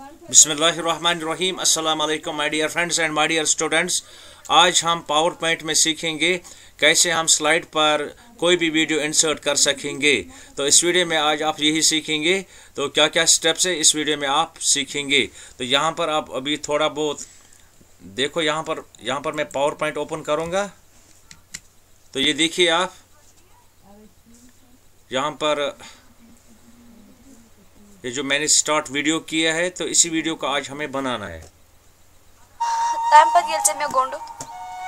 बिसमीम अल्लाम my dear friends and my dear students आज हम पावर पॉइंट में सीखेंगे कैसे हम स्लाइड पर कोई भी वीडियो इंसर्ट कर सकेंगे तो इस वीडियो में आज आप यही सीखेंगे तो क्या क्या स्टेप्स है इस वीडियो में आप सीखेंगे तो यहाँ पर आप अभी थोड़ा बहुत देखो यहाँ पर यहाँ पर मैं पावर पॉइंट ओपन करूँगा तो ये देखिए आप यहाँ पर ये जो मैंने स्टार्ट वीडियो किया है तो इसी वीडियो का आज हमें बनाना है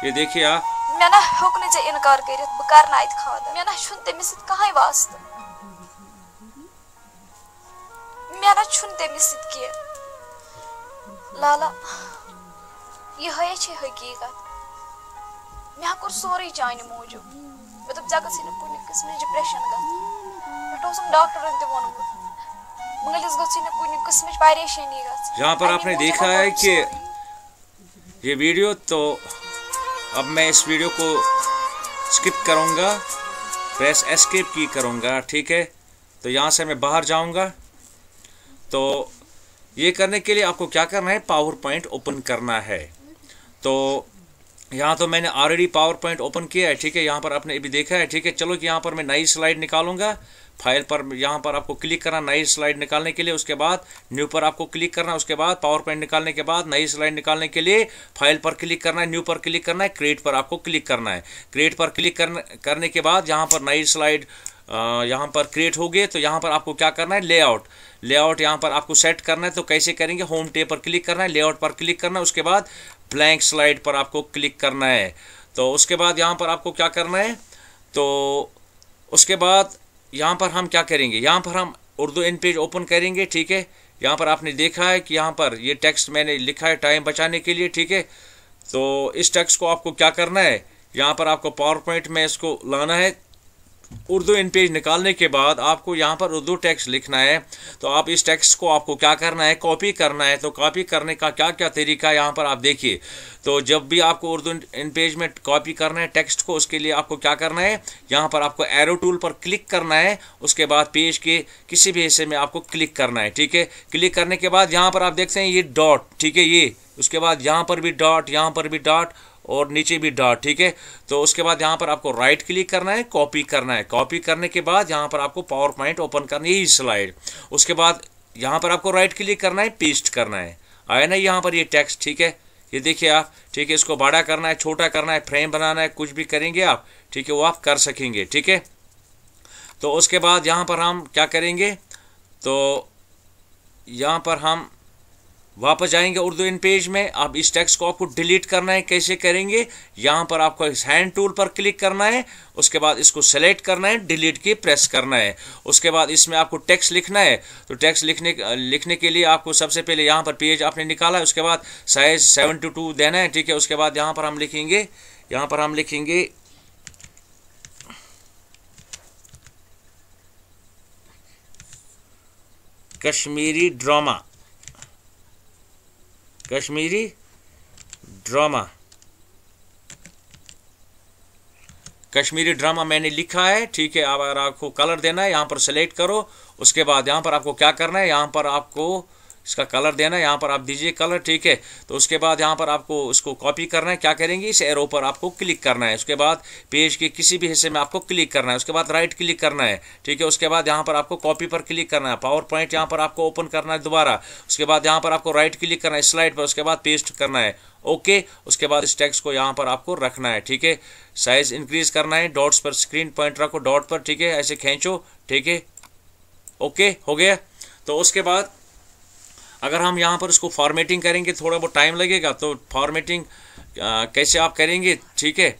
ये देखिए आप मैं ना हुकने जे इनकार करित बु करना आइत खाद मैं ना छुन ते मिसित कहाई वास्ते मैं ना छुन ते मिसित किए लाला यह है छे हकीकत मैं मे कोर सोरे चान मूजूब मे दोप े गि कुछ डिप्रेशन का मैं तो ग डॉक्टर तोन यहाँ पर आपने देखा है कि ये वीडियो तो अब मैं इस वीडियो को स्किप करूँगा प्रेस एस्केप की करूँगा ठीक है तो यहाँ से मैं बाहर जाऊँगा तो ये करने के लिए आपको क्या करना है पावर पॉइंट ओपन करना है तो यहाँ तो मैंने ऑलरेडी पावर पॉइंट ओपन किया है ठीक है यहाँ पर आपने अभी देखा है ठीक है चलो कि यहाँ पर मैं नई स्लाइड निकालूंगा फाइल पर यहाँ पर आपको क्लिक करना नई स्लाइड निकालने के लिए उसके बाद न्यू पर आपको क्लिक करना उसके बाद पावर पॉइंट निकालने के बाद नई स्लाइड निकालने के लिए फाइल पर क्लिक करना है न्यू पर क्लिक करना है क्रिएट पर आपको क्लिक करना है क्रिएट पर क्लिक करने के बाद यहाँ पर नई स्लाइड यहाँ पर क्रिएट हो गए तो यहाँ पर आपको क्या करना है लेआउट लेआउट यहाँ पर आपको सेट करना है तो कैसे करेंगे होम टे पर क्लिक करना है लेआउट पर क्लिक करना है उसके बाद ब्लैंक स्लाइड पर आपको क्लिक करना है तो उसके बाद यहाँ पर आपको क्या करना है तो उसके बाद यहाँ पर हम क्या करेंगे यहाँ पर हम उर्दू इन पेज ओपन करेंगे ठीक है यहाँ पर आपने देखा है कि यहाँ पर ये टेक्स्ट मैंने लिखा है टाइम बचाने के लिए ठीक है तो इस टेक्स्ट को आपको क्या करना है यहाँ पर आपको पावर पॉइंट में इसको लाना है उर्दू इन पेज निकालने के बाद आपको यहाँ पर उर्दू टेक्स्ट लिखना है तो आप इस टेक्स्ट को आपको क्या करना है कॉपी करना है तो कॉपी करने का क्या क्या तरीका है यहाँ पर आप देखिए तो जब भी आपको उर्दू इन पेज में कॉपी करना है टेक्स्ट को उसके लिए आपको क्या करना है यहाँ पर आपको एरो टूल पर क्लिक करना है उसके बाद पेज के किसी भी हिस्से में आपको क्लिक करना है ठीक है क्लिक करने के बाद यहाँ पर आप देखते हैं ये डॉट ठीक है ये उसके बाद यहाँ पर भी डॉट यहाँ पर भी डॉट और नीचे भी डॉट ठीक है तो उसके बाद यहाँ पर आपको राइट क्लिक करना है कॉपी करना है कॉपी करने के बाद यहाँ पर आपको पावर पॉइंट ओपन करना है यही स्लाइड उसके बाद यहाँ पर आपको राइट क्लिक करना है पेस्ट करना है आया ना यहाँ पर ये टेक्स्ट ठीक है ये देखिए आप ठीक है इसको बड़ा करना है छोटा करना है फ्रेम बनाना है कुछ भी करेंगे आप ठीक है वो आप कर सकेंगे ठीक है तो उसके बाद यहाँ पर हम क्या करेंगे तो यहाँ पर हम वापस जाएंगे उर्दू इन पेज में आप इस टेक्स्ट को आपको डिलीट करना है कैसे करेंगे यहां पर आपको इस हैंड टूल पर क्लिक करना है उसके बाद इसको सेलेक्ट करना है डिलीट की प्रेस करना है उसके बाद इसमें आपको टेक्स्ट लिखना है तो टेक्स्ट लिखने लिखने के लिए आपको सबसे पहले यहां पर पेज आपने निकाला है उसके बाद साइज सेवन टू टू देना है ठीक है उसके बाद यहाँ पर हम लिखेंगे यहाँ पर हम लिखेंगे Kashmiri drama Kashmiri drama Kashmiri drama मैंने लिखा है ठीक है अब अगर आपको कलर देना है यहाँ पर सेलेक्ट करो उसके बाद यहाँ पर आपको क्या करना है यहाँ पर आपको इसका कलर देना है यहाँ पर आप दीजिए कलर ठीक है तो उसके बाद यहाँ पर आपको उसको कॉपी करना है क्या करेंगे इस एरो पर आपको क्लिक करना है उसके बाद पेज के किसी भी हिस्से में आपको क्लिक करना है उसके बाद राइट क्लिक करना है ठीक है उसके बाद यहाँ पर आपको कॉपी पर क्लिक करना है पावर पॉइंट यहाँ पर आपको ओपन करना है दोबारा उसके बाद यहाँ पर आपको राइट क्लिक करना है स्लाइड पर उसके बाद पेस्ट करना है ओके okay, उसके बाद इस टेक्स्ट को यहाँ पर आपको रखना है ठीक है साइज इंक्रीज करना है डॉट्स पर स्क्रीन पॉइंट रखो डॉट पर ठीक है ऐसे खींचो ठीक है ओके हो गया तो उसके बाद अगर हम यहाँ पर उसको फॉर्मेटिंग करेंगे थोड़ा बहुत टाइम लगेगा तो फॉर्मेटिंग कैसे आप करेंगे ठीक है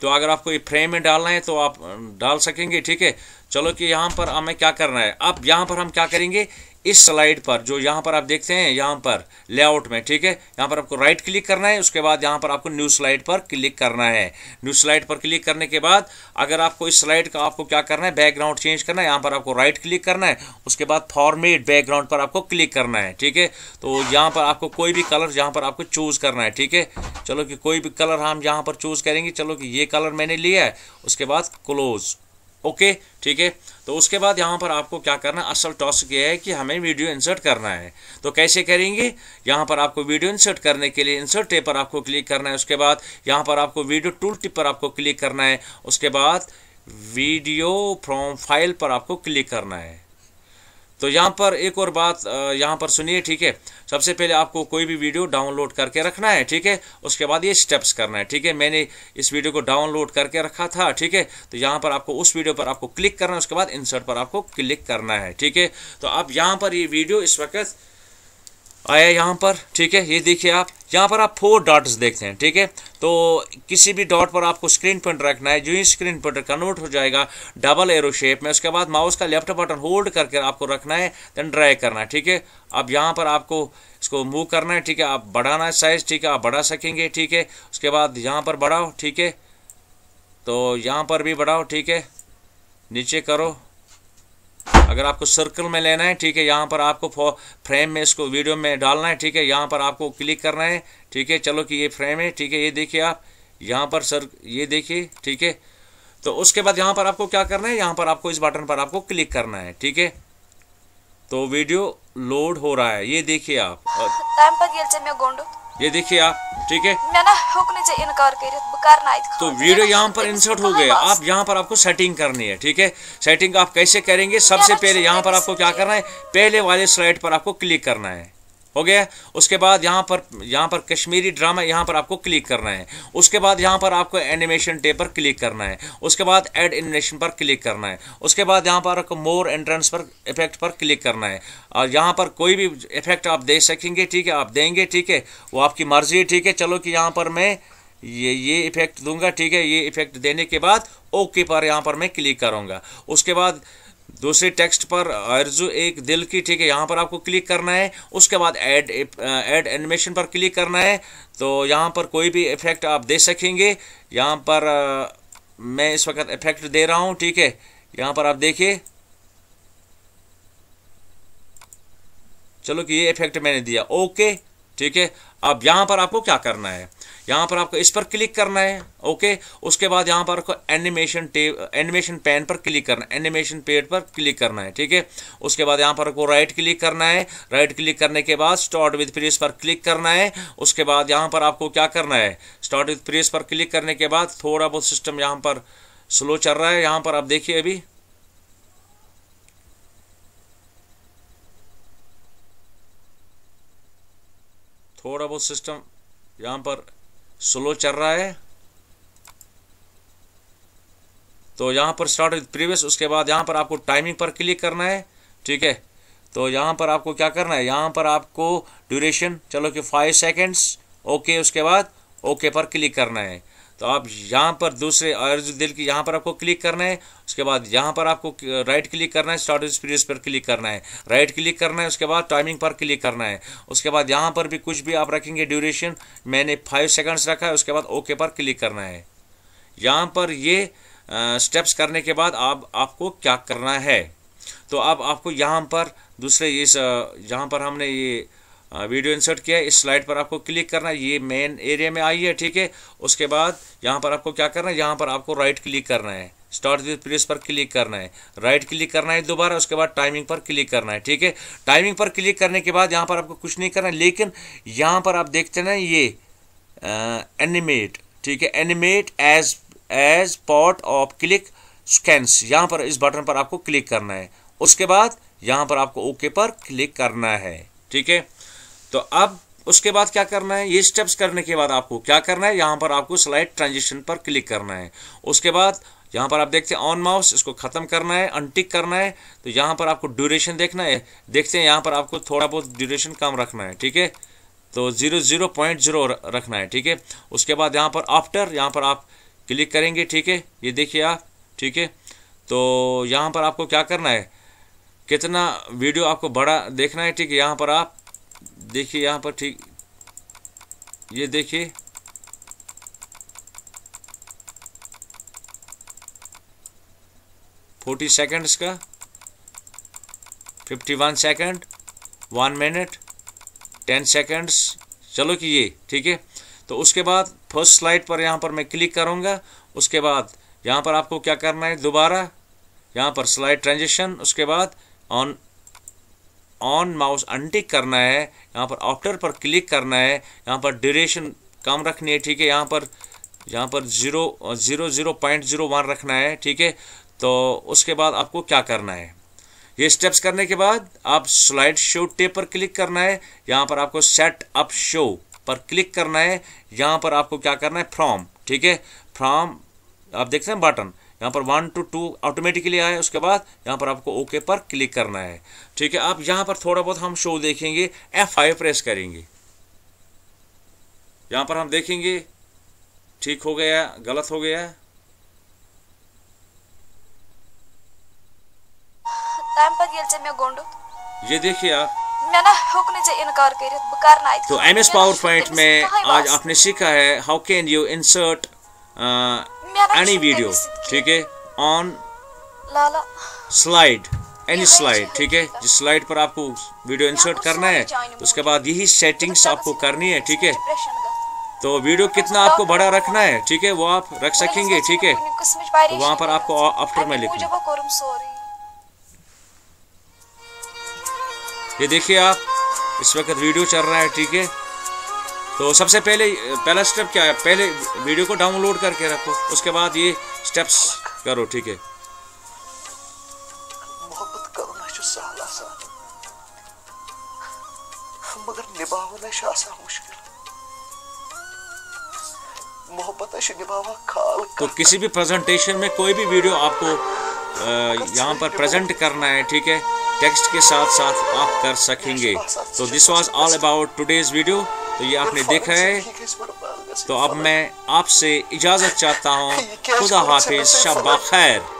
तो अगर आपको ये फ्रेम में डालना है तो आप डाल सकेंगे ठीक है चलो कि यहाँ पर हमें क्या करना है अब यहाँ पर हम क्या करेंगे इस स्लाइड पर जो यहाँ पर आप देखते हैं यहाँ पर लेआउट में ठीक है यहाँ पर आपको राइट क्लिक करना है उसके बाद यहाँ पर आपको न्यू स्लाइड पर क्लिक करना है न्यू स्लाइड पर क्लिक करने के बाद अगर आपको इस स्लाइड का आपको क्या करना है बैकग्राउंड चेंज करना है यहाँ पर आपको राइट क्लिक करना है उसके बाद फॉर्मेट बैकग्राउंड पर आपको क्लिक करना है ठीक है तो यहाँ पर आपको कोई भी कलर यहाँ पर आपको चूज़ करना है ठीक है चलो कि कोई भी कलर हम यहाँ पर चूज़ करेंगे चलो कि ये कलर मैंने लिया है उसके बाद क्लोज़ ओके ठीक है तो उसके बाद यहाँ पर आपको क्या करना असल टॉस ये है कि हमें वीडियो इंसर्ट करना है तो कैसे करेंगे यहाँ पर आपको वीडियो इंसर्ट करने के लिए इंसर्ट टेप पर आपको क्लिक करना है उसके बाद यहाँ पर आपको वीडियो टूल टिप पर आपको क्लिक करना है उसके बाद वीडियो फ्रॉम फाइल पर आपको क्लिक करना है तो यहाँ पर एक और बात यहाँ पर सुनिए ठीक है सबसे पहले आपको कोई भी वीडियो डाउनलोड करके रखना है ठीक है उसके बाद ये स्टेप्स करना है ठीक है मैंने इस वीडियो को डाउनलोड करके रखा था ठीक है तो यहाँ पर आपको उस वीडियो पर आपको क्लिक करना है उसके बाद इंसर्ट पर आपको क्लिक करना है ठीक है तो आप यहाँ पर ये वीडियो इस वक्त आया यहाँ पर ठीक है ये देखिए आप यहाँ पर आप फोर डॉट्स देखते हैं ठीक है तो किसी भी डॉट पर आपको स्क्रीन पर रखना है जो ही स्क्रीन पर कन्वर्ट हो जाएगा डबल एरो शेप में उसके बाद माउस का लेफ्ट बटन होल्ड करके आपको रखना है देन ड्रैग करना है ठीक है अब यहाँ पर आपको इसको मूव करना है ठीक है आप बढ़ाना है साइज ठीक है आप बढ़ा सकेंगे ठीक है उसके बाद यहाँ पर बढ़ाओ ठीक है तो यहाँ पर भी बढ़ाओ ठीक है नीचे करो अगर आपको सर्कल में लेना है ठीक है यहाँ पर आपको फ्रेम में इसको वीडियो में डालना है ठीक है यहाँ पर आपको क्लिक करना है ठीक है चलो कि ये फ्रेम है ठीक है ये देखिए आप यहाँ पर सर ये देखिए ठीक है तो उसके बाद यहाँ पर आपको क्या करना है यहाँ पर आपको इस बटन पर आपको क्लिक करना है ठीक है तो वीडियो लोड हो रहा है ये देखिए आप और... ये देखिए आप ठीक है तो वीडियो यहाँ पर इंसर्ट हो गया आप यहाँ पर आपको सेटिंग करनी है ठीक है सेटिंग आप कैसे करेंगे सबसे पहले यहाँ पर आपको क्या करना है पहले वाले स्लाइड पर आपको क्लिक करना है हो गया उसके बाद यहाँ पर यहाँ पर कश्मीरी ड्रामा यहाँ पर आपको क्लिक करना है उसके बाद यहाँ पर आपको एनिमेशन टेप पर क्लिक करना है उसके बाद एड एनिमेशन पर क्लिक करना है उसके बाद यहाँ पर आपको मोर एंट्रेंस पर इफेक्ट पर क्लिक करना है और यहाँ पर कोई भी इफेक्ट आप दे सकेंगे ठीक है आप देंगे ठीक है वो आपकी मर्जी है ठीक है चलो कि यहाँ पर मैं ये ये इफेक्ट दूंगा ठीक है ये इफेक्ट देने के बाद ओके पर यहाँ पर मैं क्लिक करूँगा उसके बाद दूसरे टेक्स्ट पर अर्जु एक दिल की ठीक है यहाँ पर आपको क्लिक करना है उसके बाद ऐड ऐड एनिमेशन पर क्लिक करना है तो यहाँ पर कोई भी इफेक्ट आप दे सकेंगे यहाँ पर आ, मैं इस वक्त इफेक्ट दे रहा हूँ ठीक है यहाँ पर आप देखिए चलो कि ये इफेक्ट मैंने दिया ओके ठीक है अब यहाँ पर आपको क्या करना है यहाँ पर आपको इस पर क्लिक करना है ओके उसके बाद यहाँ पर आपको एनिमेशन टेब एनिमेशन पेन पर क्लिक करना है एनिमेशन पेड पर क्लिक करना है ठीक है उसके बाद यहाँ पर आपको राइट क्लिक करना है राइट क्लिक करने के बाद स्टार्ट विथ प्रेस पर क्लिक करना है उसके बाद यहाँ पर आपको क्या करना है स्टार्ट विथ प्रेस पर क्लिक करने के बाद थोड़ा बहुत सिस्टम यहाँ पर स्लो चल रहा है यहाँ पर आप देखिए अभी थोड़ा बहुत सिस्टम यहाँ पर स्लो चल रहा है तो यहां पर स्टार्ट विद प्रीवियस उसके बाद यहां पर आपको टाइमिंग पर क्लिक करना है ठीक है तो यहां पर आपको क्या करना है यहां पर आपको ड्यूरेशन चलो कि फाइव सेकेंड्स ओके उसके बाद ओके पर क्लिक करना है तो आप यहाँ पर दूसरे अर्ज दिल की यहाँ पर आपको क्लिक करना है उसके बाद यहाँ पर आपको राइट क्लिक करना है स्टार्ट पीरियड पर क्लिक करना है राइट क्लिक करना है उसके बाद टाइमिंग पर क्लिक करना है उसके बाद यहाँ पर भी कुछ भी आप रखेंगे ड्यूरेशन मैंने फाइव सेकेंड्स रखा है उसके बाद ओके पर क्लिक करना है यहाँ पर ये स्टेप्स करने के बाद आप आपको क्या करना है तो अब आप आपको यहाँ पर दूसरे इस यहाँ पर हमने ये हाँ, वीडियो इंसर्ट किया है इस स्लाइड पर आपको क्लिक करना है ये मेन एरिया में आई है ठीक है उसके बाद यहाँ पर आपको क्या करना है यहाँ पर आपको राइट क्लिक करना है स्टार्ट विथ प्लेस पर क्लिक करना है राइट क्लिक करना है दोबारा उसके बाद टाइमिंग पर क्लिक करना है ठीक है टाइमिंग पर क्लिक करने के बाद यहाँ पर आपको कुछ नहीं करना है लेकिन यहाँ पर आप देखते ना ये एनिमेट ठीक है animate as as pot of click scans यहाँ पर इस बटन पर आपको क्लिक करना है उसके बाद यहाँ पर आपको ओके पर क्लिक करना है ठीक है तो अब उसके बाद क्या करना है ये स्टेप्स करने के बाद आपको क्या करना है यहाँ पर आपको स्लाइड ट्रांजिशन पर क्लिक करना है उसके बाद यहाँ पर आप देखते हैं ऑन माउस इसको ख़त्म करना है अनटिक करना है तो यहाँ पर आपको ड्यूरेशन देखना है देखते हैं यहाँ पर आपको थोड़ा बहुत ड्यूरेशन कम रखना है ठीक है तो ज़ीरो ज़ीरो पॉइंट ज़ीरो रखना है ठीक है उसके बाद यहाँ पर आफ्टर यहाँ पर आप क्लिक करेंगे ठीक है ये देखिए आप ठीक है तो यहाँ पर आपको क्या करना है कितना वीडियो आपको बड़ा देखना है ठीक है यहाँ पर आप देखिए यहाँ पर ठीक ये देखिए फोर्टी सेकेंड्स का fifty one second one minute ten seconds चलो कि ये ठीक है तो उसके बाद फर्स्ट स्लाइड पर यहाँ पर मैं क्लिक करूँगा उसके बाद यहाँ पर आपको क्या करना है दोबारा यहाँ पर स्लाइड ट्रांजेक्शन उसके बाद ऑन ऑन माउस अनटिक करना है यहाँ पर ऑप्टर पर क्लिक करना है यहाँ पर ड्यूरेशन कम रखनी है ठीक है यहाँ पर यहाँ पर zero zero zero point zero one रखना है ठीक है तो उसके बाद आपको क्या करना है ये स्टेप्स करने के बाद आप स्लाइड शो टेप पर क्लिक करना है यहाँ पर आपको सेट अप शो पर क्लिक करना है यहाँ पर आपको क्या करना है फ्रॉम ठीक है फ्रॉम आप देखते हैं बटन यहाँ पर वन टू टू ऑटोमेटिकली आए उसके बाद यहाँ पर आपको ओके पर क्लिक करना है ठीक है आप यहाँ पर थोड़ा बहुत हम शो देखेंगे एफ प्रेस करेंगे यहाँ पर हम देखेंगे ठीक हो गया गलत हो गया ये देखिए आप तो एम एस पावर पॉइंट में तो आज आपने सीखा है हाउ कैन यू इंसर्ट तो any video ठीक है on slide एनी स्लाइड ठीक है जिस स्लाइड पर आपको वीडियो तो इंसर्ट करना है उसके बाद यही सेटिंग्स तो आपको करनी है ठीक है तो वीडियो कितना आपको बड़ा रखना है ठीक है वो आप रख सकेंगे ठीक है तो वहाँ पर आपको आफ्टर में लिखना ये देखिए आप इस वक्त वीडियो चल रहा है ठीक है तो सबसे पहले पहला स्टेप क्या है पहले वीडियो को डाउनलोड करके रखो उसके बाद ये स्टेप्स करो ठीक है तो किसी भी प्रेजेंटेशन में कोई भी वीडियो आपको यहाँ पर प्रेजेंट करना है ठीक है टेक्स्ट के साथ साथ आप कर सकेंगे तो this was all about today's video तो ये आपने देखा है तो अब मैं आपसे इजाज़त चाहता हूँ खुदा हाफिज शब्बा खैर